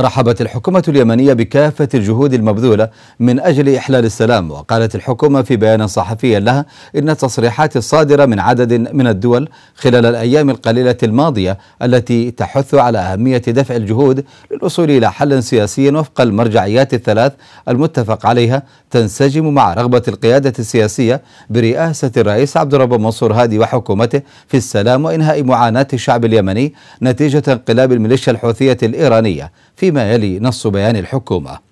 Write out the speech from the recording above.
رحبت الحكومة اليمنية بكافة الجهود المبذولة من أجل إحلال السلام وقالت الحكومة في بيان صحفي لها إن التصريحات الصادرة من عدد من الدول خلال الأيام القليلة الماضية التي تحث على أهمية دفع الجهود للوصول إلى حل سياسي وفق المرجعيات الثلاث المتفق عليها تنسجم مع رغبة القيادة السياسية برئاسة الرئيس عبد الرب منصور هادي وحكومته في السلام وإنهاء معاناة الشعب اليمني نتيجة انقلاب الميليشيا الحوثية الإيرانية في فيما يلي نص بيان الحكومه